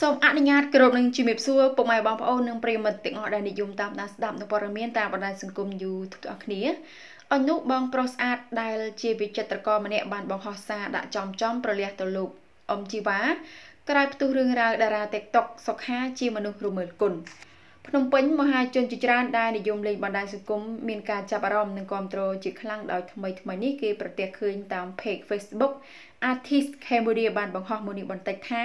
សូមអនុញ្ញាតគ្រប់នឹងជំរាបសួរពុកម៉ែបងប្អូននិងប្រិយមិត្តទាំងអស់ដែលនិយមតាមដានស្ដាប់នៅព័ត៌មានតាមបណ្ដាញសង្គម YouTube ទាំងអស់គ្នាអនុបងប្រុសស្អាតដែល ជាវិចិត្រករម្នាក់បានបង្ហោះសារ ដាក់ចំចំប្រលះទៅលោកអ៊ំជីវ៉ាក្រោយផ្ទុះរឿងរ៉ាវតារា TikTok សុខា ជាមនុស្សរមើលគុណភ្នំពេញមហាជនជាច្រើនដែលនិយមលេងបណ្ដាញសង្គមមានការចាប់អារម្មណ៍និងគ្រប់គ្រងជាខ្លាំងដោយថ្មីថ្មីនេះគេប្រទះឃើញតាម page Facebook Artist Cambodia បានបង្ហោះមួយនេះបន្តិចថា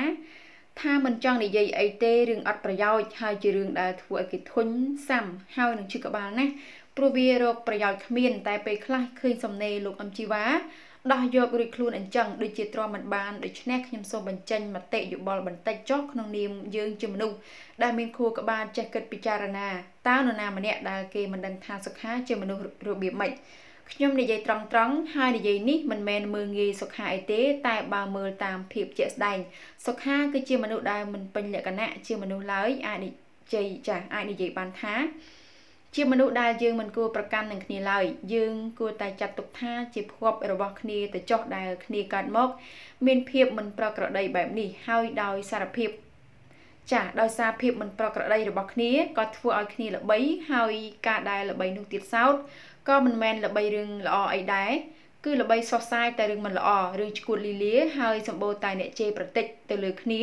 ថាមិនចង់និយាយអីទេរឿងអត់ប្រយោជន៍ហើយជារឿងដែលធ្វើឲ្យគេធុញសាំហើយនឹងឈឺក្បាលណាស់ព្រោះវារកប្រយោជន៍គ្មាន តែពេលខ្លះឃើញសំណេរលោកអឹមជីវ៉ាដោះយករួចខ្លួនអញ្ចឹងដូចជាទ្រាំមិនបានដូច្នេះខ្ញុំសូមបញ្ចេញមតិយោបល់បន្តិចចុះក្នុងនាមយើងជាមនុស្សដែលមានខួរក្បាលចេះគិតពិចារណាតើនរណាម្នាក់ដែលគេមិនដឹងថាសុខាជាមនុស្សរបៀបម៉េចខ្ញុំនិយាយត្រង់ត្រង់ហើយនិយាយនេះមិនមែនមើលងាយសុខាអីទេ តែបើមើលតាមភាពជាក់ស្ដែងសុខាគឺជាមនុស្សដែលមិនពេញលក្ខណៈជាមនុស្សឡើយអាចនិយាយចាស់អាចនិយាយបានថាជាមនុស្សដែលយើងមិនគួរប្រកាន់នឹងគ្នាឡើយយើងគួរតែចាត់ទុកថាជាភ័ព្វរបស់គ្នាទៅចុះដែល គ្នាកើតមក មានភាពមិនប្រក្រតីបែបនេះហើយដោយសារភាពចាដោយសារភាពមិនប្រក្រតី របស់គ្នាក៏ធ្វើឲ្យគ្នាល្បីហើយការដែលល្បីនោះទៀតសោតក៏មិនមែនល្បីរឿងល្អអីដែរគឺល្បីសុសសាយតែរឿងមិនល្អរឿងឈួតលីលា ហើយសម្បូរតែអ្នកជេរប្រតិចទៅលើគ្នា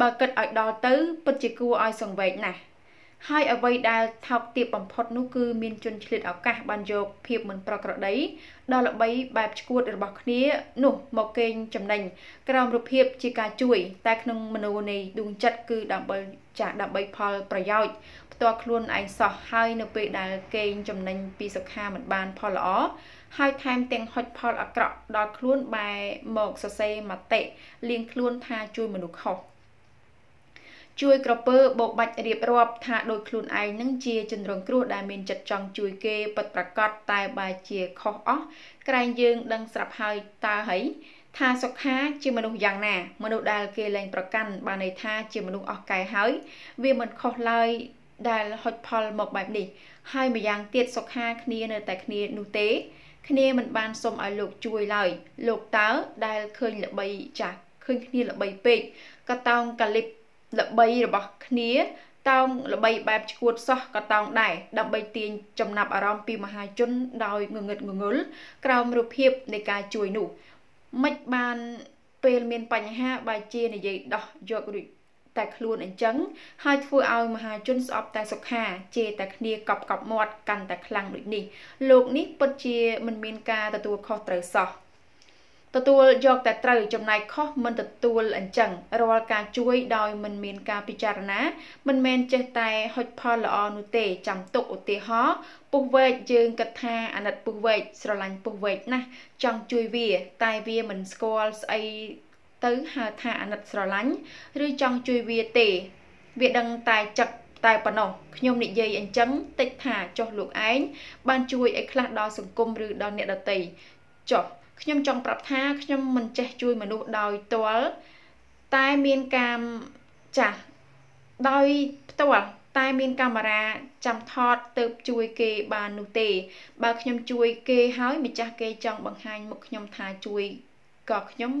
បើគិតឲ្យដល់ទៅពិតជាគួរឲ្យសង្វេគណាស់ហើយអ្វីដែលថោកទាបបំផុតនោះគឺមានជនឆ្លៀតឱកាសបានយក ភាពមិនប្រក្រតីដល់ល្បីបែបឈួត របស់គ្នា នោះ មកកេងចំណេញក្រោមរូបភាពជាការជួយ តែក្នុងមនោនៃដួងចិត្តគឺដើម្បីចាស់ដើម្បីផលប្រយោជន៍ផ្ទាល់ខ្លួនឯងសោះហើយនៅពេលដែលគេងចំណេញពីសុខាមិនបាន ផលល្អហើយថែមទាំងហុចផលអាក្រក់ដល់ខ្លួនបែរមកសរសេរមតិលៀងខ្លួនថាជួយមនុស្សខុសជួយក្រពើបបាច់រៀបរាប់ថាដោយខ្លួនឯងនឹងជាជនរងគ្រោះដែលមានចិត្តចង់ជួយគេពិតប្រាកដតែបែរជាខុសអស់ក្រែងយើងដឹងស្រាប់ហើយតើហីថាសុខាជាមនុស្សយ៉ាងណាមនុស្សដែលគេលែងប្រកាន់ បានន័យថាជាមនុស្សអស់កែហើយ វាមិនខុសឡើយដែលហុចផលមកបែបនេះហើយម្យ៉ាងទៀតសុខាគ្នានៅតែគ្នានោះទេ គ្នាមិនបានសុំឲ្យលោកជួយឡើយលោកតើដែលឃើញល្បីចាស់ឃើញគ្នាល្បីពេកក៏តោងកាលីបល្បីរបស់គ្នាតោងល្បីបែបឈួតសោះក៏តោងដែរដើម្បីទាញចំណាប់អារម្មណ៍ពីមហាជនដោយងងឹតងងុលក្រោមរូបភាពនៃការជួយនោះ មិនបានពេលមានបញ្ហាបើជានិយាយដោះយករួចតែខ្លួនអញ្ចឹងហើយធ្វើឲ្យមហា ជនស្អប់ តែសុខាជេរតែគ្នាកប់កប់មាត់កាន់តែខ្លាំងដូចនេះលោកនេះពិតជា មិនមានការទទួលខុសត្រូវសោះទទួលយកតែត្រូវចំណែកខុសមិនទទួលអញ្ចឹងរាល់ការជួយដោយមិនមានការពិចារណា មិនមែនចេះតែហុចផលល្អនោះទេចាំទុកឧទាហរណ៍ពុះវែកយើងគិតថាអាណិតពុះវែកស្រឡាញ់ពុះវែកណាស់ចង់ជួយវា តែវាមិនស្គាល់ស្អីទៅហៅថាអាណិតស្រឡាញ់ ឬចង់ជួយវាទេ វាដឹង តែចឹកតែប៉ុណ្ណោះខ្ញុំនិយាយអញ្ចឹងតិច ថាចុះលោកឯងបានជួយអីខ្លះដល់សង្គមឬដល់អ្នកដទៃចុះខ្ញុំចង់ប្រាប់ថា ខ្ញុំមិនចេះជួយមនុស្សដោយផ្ទាល់តែមានការចាស់ដោយផ្ទាល់តែមានកាមេរ៉ាចាំថតទៅជួយគេបាននោះទេ បើខ្ញុំជួយគេហើយម្ចាស់គេចង់បង្ហាញមុខខ្ញុំថាជួយក៏ខ្ញុំ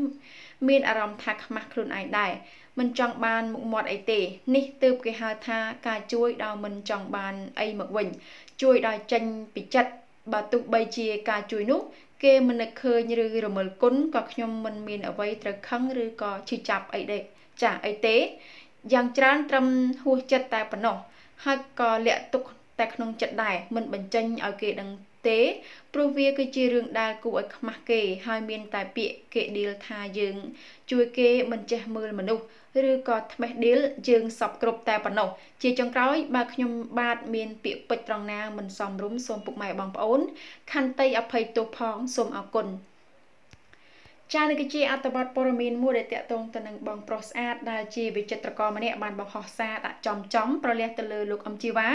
មានអារម្មណ៍ថាខ្មាស់ខ្លួនឯងដែរមិនចង់បានមុខមាត់អីទេ នេះទើបគេហៅថាការជួយដល់មិនចង់បានអីមកវិញ ជួយដល់ចេញពីចិត្តបើទោះបីជាការជួយនោះ គេមិននឹកឃើញឬរមិលគុណក៏ខ្ញុំមិនមាន អ្វីត្រូវខឹងឬក៏ឈឺចាប់អីទេចាស់អីទេយ៉ាងច្រើនត្រឹមហួសចិត្តតែប៉ុណ្ណោះហើយក៏លាក់ទុកតែក្នុងចិត្តដែរមិនបញ្ចេញឲ្យគេដឹងទេព្រោះវាគឺជារឿងដែលគួរឲ្យខ្មាស់គេហើយមានតែ ពាក្យគេឌីលថាយើង ជួយគេមិនចេះមើលមនុស្សឬក៏ថ្មេះឌីលយើងសពគ្រប់តែប៉ុណ្ណោះជាចុងក្រោយបើខ្ញុំបាទមានពាក្យពេចត្រង់ណា មិនសមរម្យសូមពុកម៉ែបងប្អូន ខន្តីអភ័យទោសផងសូមអរគុណចានេះគឺជាអត្ថបទព័ត៌មានមួយដែលតាក់ទងទៅនឹងបងប្រុសស្អាតដែលជាវិចិត្រករម្នាក់បានបង្ហោះសារដាក់ចំចំប្រលះទៅលើលោកអឹមជីវ៉ា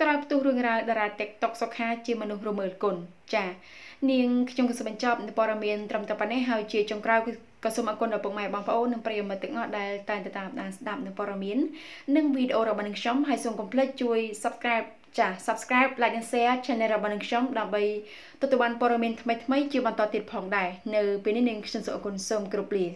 ក្រោយផ្ទុះរឿងរ៉ាវតារា TikTok សុខាជាមនុស្សរមើលគុណចានាងខ្ញុំក៏សូមបញ្ចប់ព័ត៌មានត្រឹមតែប៉ុណ្ណេះហើយជាចុងក្រោយគឺក៏សូមអរគុណដល់ពុកម៉ែបងប្អូននិងប្រិយមិត្តទាំងអស់ដែលតែងតែតាមដានស្ដាប់នៅព័ត៌មាននិងវីដេអូរបស់នឹងខ្ញុំហើយសូមកុំភ្លេចជួយ Subscribe ចា Subscribe Like និង Share Channel របស់នឹងខ្ញុំដើម្បីទទួលបានព័ត៌មានថ្មីៗជាបន្តទៀតផងដែរនៅពេលនេះនឹងខ្ញុំសូមអរគុណសូមគោរពលា